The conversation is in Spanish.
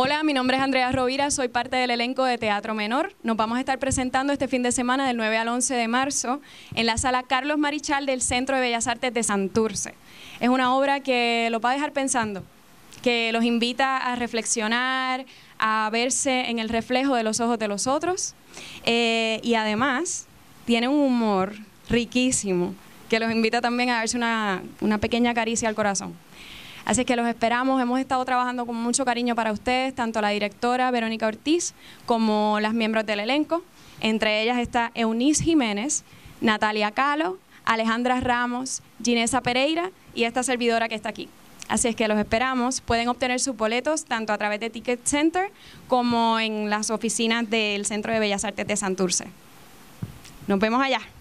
Hola, mi nombre es Andrea Rovira, soy parte del elenco de Teatro Menor. Nos vamos a estar presentando este fin de semana del 9 al 11 de marzo en la sala Carlos Marichal del Centro de Bellas Artes de Santurce. Es una obra que los va a dejar pensando, que los invita a reflexionar, a verse en el reflejo de los ojos de los otros eh, y además tiene un humor riquísimo que los invita también a darse una, una pequeña caricia al corazón. Así que los esperamos, hemos estado trabajando con mucho cariño para ustedes, tanto la directora Verónica Ortiz como las miembros del elenco. Entre ellas está Eunice Jiménez, Natalia Calo, Alejandra Ramos, Ginesa Pereira y esta servidora que está aquí. Así es que los esperamos. Pueden obtener sus boletos tanto a través de Ticket Center como en las oficinas del Centro de Bellas Artes de Santurce. Nos vemos allá.